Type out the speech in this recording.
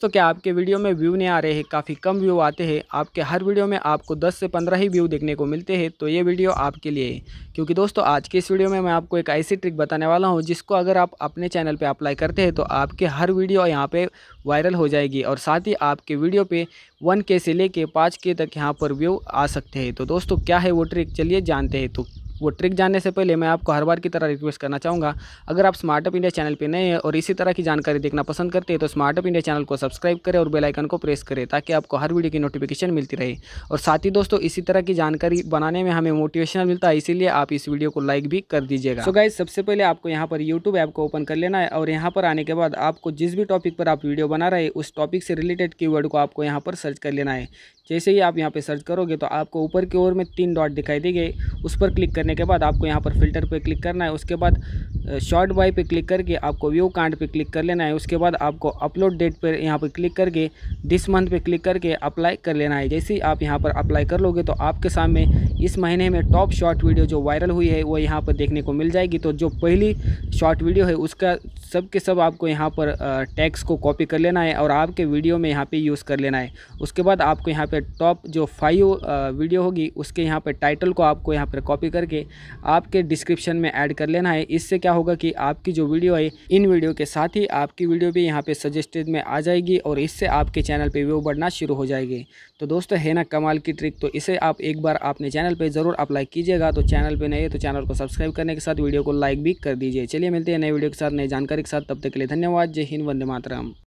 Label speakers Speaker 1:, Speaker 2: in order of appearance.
Speaker 1: तो क्या आपके वीडियो में व्यू नहीं आ रहे हैं काफ़ी कम व्यू आते हैं आपके हर वीडियो में आपको 10 से 15 ही व्यू देखने को मिलते हैं तो ये वीडियो आपके लिए है क्योंकि दोस्तों आज के इस वीडियो में मैं आपको एक ऐसी ट्रिक बताने वाला हूँ जिसको अगर आप अपने चैनल पे अप्लाई करते हैं तो आपके हर वीडियो यहाँ पर वायरल हो जाएगी और साथ ही आपके वीडियो पर वन के से ले पाँच के तक यहाँ पर व्यू आ सकते हैं तो दोस्तों क्या है वो ट्रिक चलिए जानते हैं तो वो ट्रिक जानने से पहले मैं आपको हर बार की तरह रिक्वेस्ट करना चाहूँगा अगर आप स्मार्टअप इंडिया चैनल पर नए हैं और इसी तरह की जानकारी देखना पसंद करते हैं तो स्मार्टअप इंडिया चैनल को सब्सक्राइब करें और बेलाइकन को प्रेस करें ताकि आपको हर वीडियो की नोटिफिकेशन मिलती रहे और साथ ही दोस्तों इसी तरह की जानकारी बनाने में हमें मोटिवेशनल मिलता है इसीलिए आप इस वीडियो को लाइक भी कर दीजिएगा सो गाइज सबसे पहले आपको यहाँ पर यूट्यूब ऐप को ओपन कर लेना है और यहाँ पर आने के बाद आपको जिस भी टॉपिक पर आप वीडियो बना रहे उस टॉपिक से रिलेटेड की को आपको यहाँ पर सर्च कर लेना है जैसे ही आप यहाँ पे सर्च करोगे तो आपको ऊपर की ओर में तीन डॉट दिखाई देंगे उस पर क्लिक करने के बाद आपको यहाँ पर फिल्टर पे क्लिक करना है उसके बाद शॉर्ट बाय पे क्लिक करके आपको व्यू कांड पे क्लिक कर लेना है उसके बाद आपको अपलोड डेट पर यहाँ पर क्लिक करके दिस मंथ पे क्लिक करके अप्लाई कर लेना है जैसे ही आप यहाँ पर अप्लाई कर लोगे तो आपके सामने इस महीने में टॉप शॉर्ट वीडियो जो वायरल हुई है वो यहाँ पर देखने को मिल जाएगी तो जो पहली शॉर्ट वीडियो है उसका सब के सब आपको यहाँ पर टैक्स को कॉपी कर लेना है और आपके वीडियो में यहाँ पर यूज़ कर लेना है उसके बाद आपको यहाँ पर पे टॉप जो फाइव वीडियो होगी उसके यहाँ पे टाइटल को आपको यहाँ पर कॉपी करके आपके डिस्क्रिप्शन में ऐड कर लेना है इससे क्या होगा कि आपकी जो वीडियो है इन वीडियो के साथ ही आपकी वीडियो भी यहाँ पर सजेस्टेड में आ जाएगी और इससे आपके चैनल पर व्यू बढ़ना शुरू हो जाएगी तो दोस्तों है ना कमाल की ट्रिक तो इसे आप एक बार अपने चैनल पर ज़रूर अप्लाई कीजिएगा तो चैनल पर नए तो चैनल को सब्सक्राइब करने के साथ वीडियो को लाइक भी कर दीजिए चलिए मिलते हैं नए वीडियो के साथ नए जानकारी के साथ तब तक के लिए धन्यवाद जय हिंद वंदे मातरम